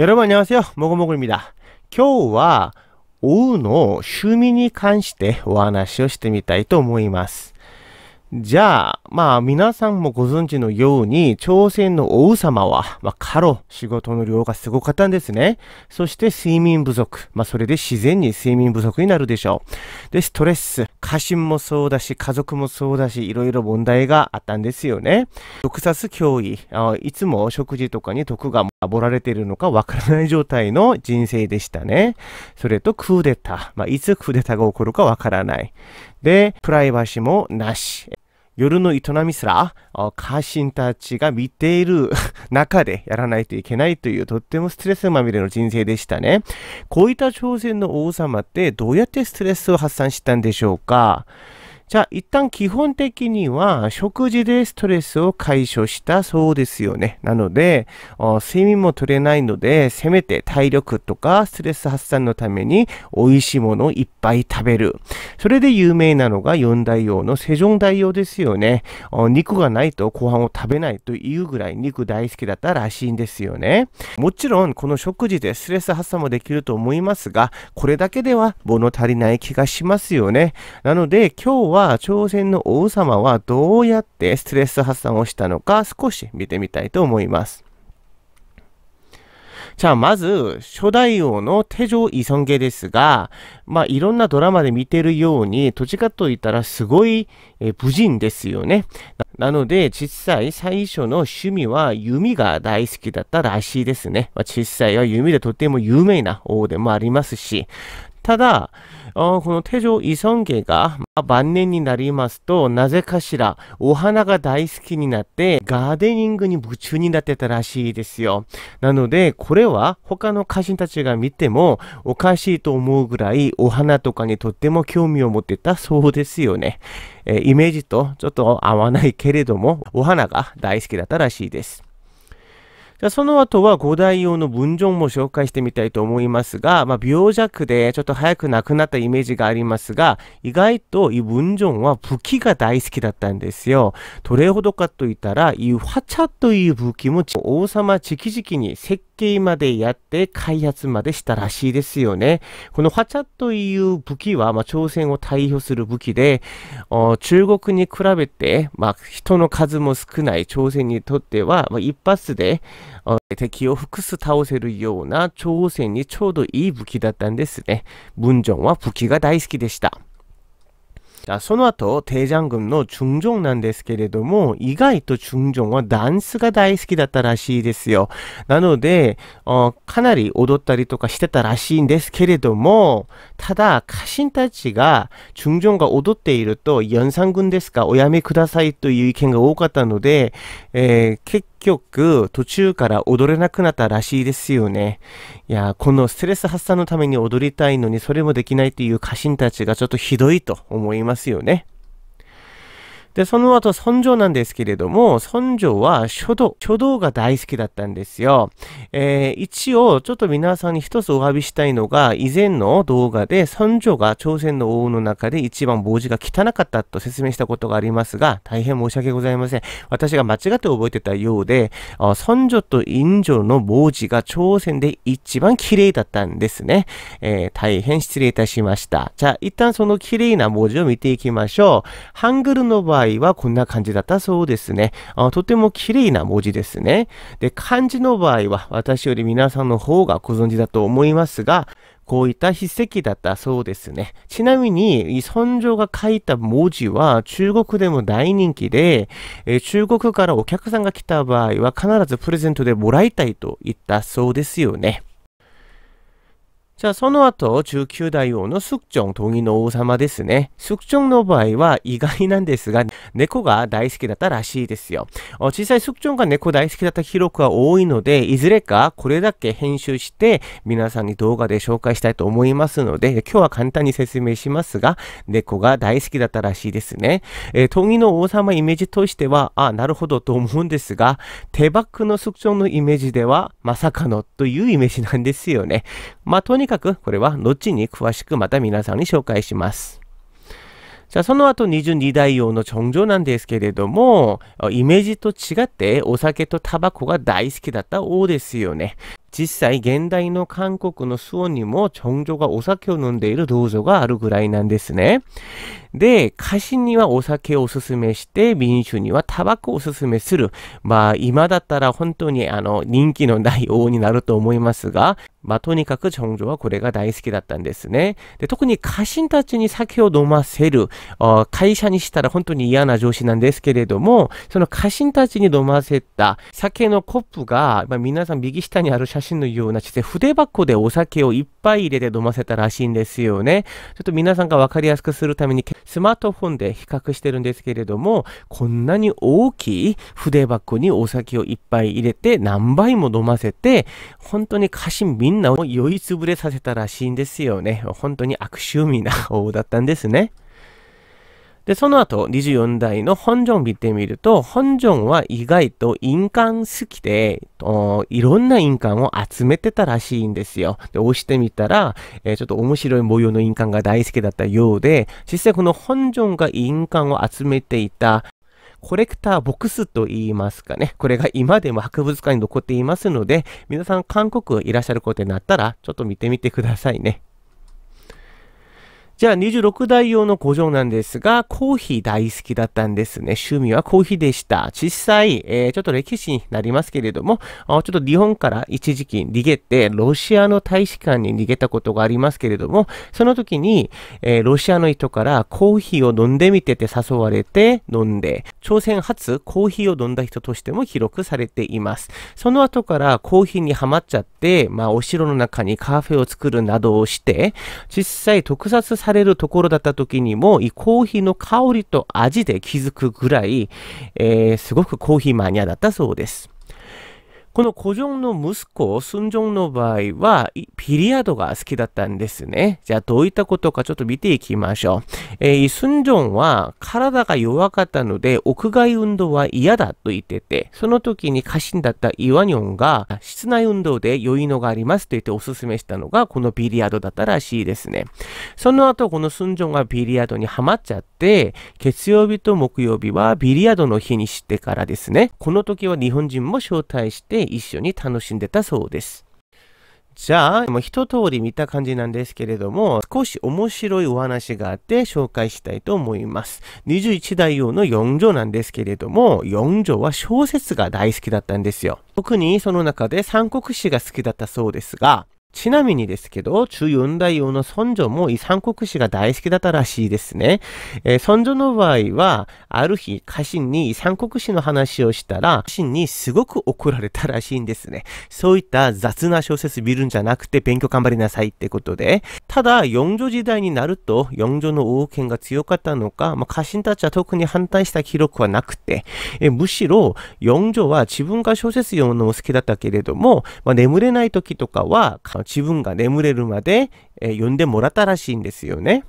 여러분안녕하세요모고모고입니다今日は、おうの趣味に関してお話をしてみたいと思います。じゃあ、まあ皆さんもご存知のように、朝鮮の王様は、まあ過労、仕事の量がすごかったんですね。そして睡眠不足。まあそれで自然に睡眠不足になるでしょう。で、ストレス。家臣もそうだし、家族もそうだし、いろいろ問題があったんですよね。毒殺脅威、あいつも食事とかに毒が盛られているのかわからない状態の人生でしたね。それとクーデター。まあ、いつクーデターが起こるかわからない。で、プライバシーもなし。夜の営みすら家臣たちが見ている 中でやらないといけないというとってもストレスまみれの人生でしたね。こういった朝鮮の王様ってどうやってストレスを発散したんでしょうかじゃあ一旦基本的には食事でストレスを解消したそうですよね。なので、睡眠も取れないので、せめて体力とかストレス発散のために美味しいものをいっぱい食べる。それで有名なのが四大王のセジョン大王ですよね。肉がないとご飯を食べないというぐらい肉大好きだったらしいんですよね。もちろんこの食事でストレス発散もできると思いますが、これだけでは物足りない気がしますよね。なので今日はは、朝鮮の王様はどうやってストレス発散をしたのか少し見てみたいと思います。じゃあ、まず、初代王の手錠依存ですが、まあ、いろんなドラマで見てるように、どっちかと言ったらすごい、え無人ですよね。なので、実際、最初の趣味は弓が大好きだったらしいですね。まあ、実際は弓でとても有名な王でもありますし、ただ、この手錠イソンゲが、晩年になりますと、なぜかしら、お花が大好きになって、ガーデニングに夢中になってたらしいですよ。なので、これは他の家臣たちが見てもおかしいと思うぐらい、お花とかにとっても興味を持ってたそうですよね。えー、イメージとちょっと合わないけれども、お花が大好きだったらしいです。じゃその後は五代用の文章も紹介してみたいと思いますが、まあ、病弱でちょっと早く亡くなったイメージがありますが、意外と文章は武器が大好きだったんですよ。どれほどかと言ったら、イファチャという武器も王様直々に設計までやって開発までしたらしいですよね。このファチャという武器は、まあ、朝鮮を代表する武器で、中国に比べて、まあ、人の数も少ない朝鮮にとっては、まあ、一発で、敵を複数倒せるような朝鮮にちょうどいい武器だったんですね。文ンは武器が大好きでした。その後、テジャン軍のチュンジョンなんですけれども、意外とチュンジョンはダンスが大好きだったらしいですよ。なので、かなり踊ったりとかしてたらしいんですけれども、ただ、家臣たちが、チュンジョンが踊っていると、연ン軍ですか、おやめくださいという意見が多かったので、えー、結局途中から踊れなくなったらしいですよね。いや、このストレス発散のために踊りたいのにそれもできないっていう家臣たちがちょっとひどいと思いますよね。で、その後、尊女なんですけれども、尊女は書道、書道が大好きだったんですよ。えー、一応、ちょっと皆さんに一つお詫びしたいのが、以前の動画で、尊女が朝鮮の王の中で一番文字が汚かったと説明したことがありますが、大変申し訳ございません。私が間違って覚えてたようで、尊女と陰女の文字が朝鮮で一番綺麗だったんですね。えー、大変失礼いたしました。じゃあ、一旦その綺麗な文字を見ていきましょう。ハングルの場合、回はこんな感じだったそうですね。あとても綺麗な文字ですね。で、漢字の場合は私より皆さんの方がご存知だと思いますが、こういった筆跡だったそうですね。ちなみに、依存状が書いた文字は中国でも大人気で、え中国からお客さんが来た場合は必ずプレゼントでもらいたいと言ったそうですよね。じゃあその後、19代王のスクチョン、トギの王様ですね。スクチョンの場合は意外なんですが、猫が大好きだったらしいですよ。実際スクチョンが猫大好きだった記録が多いので、いずれかこれだけ編集して皆さんに動画で紹介したいと思いますので、今日は簡単に説明しますが、猫が大好きだったらしいですね。えー、トの王様イメージとしては、あ、なるほどと思うんですが、手バックのスクチョンのイメージでは、まさかのというイメージなんですよね。まあ、とにかくかくこれは後に詳しくまた皆さんに紹介します。じゃその後22代用の長女なんですけれども、イメージと違ってお酒とタバコが大好きだった王ですよね。実際現代の韓国のスウォンにもチョンジョがお酒を飲んでいる銅像があるぐらいなんですね。で、家臣にはお酒をおすすめして、民主にはタバコをおすすめする。まあ、今だったら本当にあの、人気のない王になると思いますが、まあ、とにかくチョンジョはこれが大好きだったんですね。で、特に家臣たちに酒を飲ませる、あ会社にしたら本当に嫌な上司なんですけれども、その家臣たちに飲ませた酒のコップが、まあ、皆さん右下にある写真走のような姿勢、筆箱でお酒をいっぱい入れて飲ませたらしいんですよね。ちょっと皆さんがわかりやすくするために、スマートフォンで比較してるんですけれども、こんなに大きい筆箱にお酒をいっぱい入れて、何倍も飲ませて、本当に家臣みんなを酔いつぶれさせたらしいんですよね。本当に悪趣味な王だったんですね。で、その後、24代の本庄見てみると、本庄は意外と印鑑好きで、いろんな印鑑を集めてたらしいんですよ。で、押してみたら、えー、ちょっと面白い模様の印鑑が大好きだったようで、実際この本庄が印鑑を集めていた、コレクターボックスと言いますかね。これが今でも博物館に残っていますので、皆さん韓国いらっしゃることになったら、ちょっと見てみてくださいね。じゃあ26代用の古城なんですが、コーヒー大好きだったんですね。趣味はコーヒーでした。実際、えー、ちょっと歴史になりますけれども、ちょっと日本から一時期逃げて、ロシアの大使館に逃げたことがありますけれども、その時に、えー、ロシアの人からコーヒーを飲んでみてて誘われて飲んで、朝鮮初コーヒーを飲んだ人としても広くされています。その後からコーヒーにハマっちゃって、まあお城の中にカフェを作るなどをして、実際特撮撮されるところだった時にも、コーヒーの香りと味で気づくぐらい、えー、すごくコーヒーマニアだったそうです。この古城の息子、寸城の場合は、ビリヤードが好きだったんですね。じゃあ、どういったことかちょっと見ていきましょう。えー、寸城は体が弱かったので、屋外運動は嫌だと言ってて、その時に家臣だったイワニョンが、室内運動で良いのがありますと言っておすすめしたのが、このビリヤードだったらしいですね。その後、この寸城がビリヤードにはまっちゃって、月曜日と木曜日はビリヤードの日にしてからですね、この時は日本人も招待して、一緒に楽しんでたそうです。じゃあ、もう一通り見た感じなんですけれども、少し面白いお話があって紹介したいと思います。21代用の4条なんですけれども、4条は小説が大好きだったんですよ。特にその中で三国志が好きだったそうですが、ちなみにですけど、中四大王の孫女も遺産国史が大好きだったらしいですね。えー、孫女の場合は、ある日、家臣に遺産国史の話をしたら、家臣にすごく怒られたらしいんですね。そういった雑な小説見るんじゃなくて勉強頑張りなさいってことで、ただ、四女時代になると、四女の王権が強かったのか、まあ、家臣たちは特に反対した記録はなくて、えー、むしろ、四女は自分が小説読むのも好きだったけれども、まあ、眠れない時とかは、自分が眠れるまで、呼んでもらったらしいんですよね。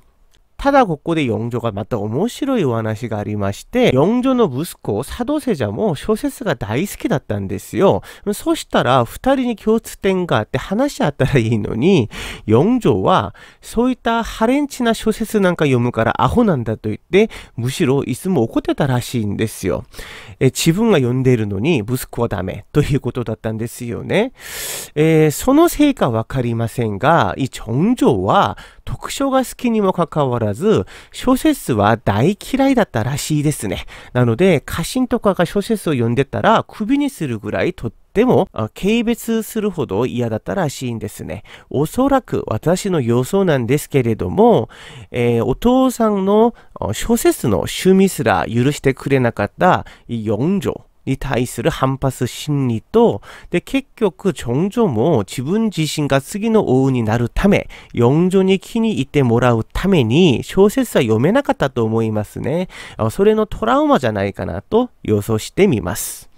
ただここで四女がまた面白いお話がありまして、四女の息子、佐渡世者も小説が大好きだったんですよ。そしたら、二人に共通点があって話し合ったらいいのに、四女は、そういったハレンチな小説なんか読むからアホなんだと言って、むしろいつも怒ってたらしいんですよ。え自分が読んでいるのに、息子はダメ、ということだったんですよね。えー、そのせいかわかりませんが、イ・チンジョは、特徴が好きにもかかわらず、小説は大嫌いだったらしいですね。なので、家臣とかが小説を読んでたら、首にするぐらいとっても、軽蔑するほど嫌だったらしいんですね。おそらく私の予想なんですけれども、えー、お父さんの小説の趣味すら許してくれなかった4女に対する反発心理と、で、結局、종조も自分自身が次の王になるため、영조に気に入ってもらうために、小説は読めなかったと思いますね。それのトラウマじゃないかなと予想してみます。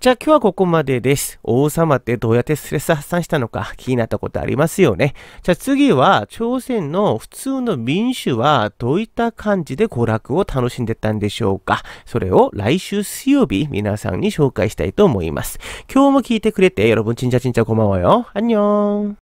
じゃあ今日はここまでです。王様ってどうやってストレス発散したのか気になったことありますよね。じゃあ次は朝鮮の普通の民主はどういった感じで娯楽を楽しんでたんでしょうかそれを来週水曜日皆さんに紹介したいと思います。今日も聞いてくれて、여러분진まわよ。あんにょーん。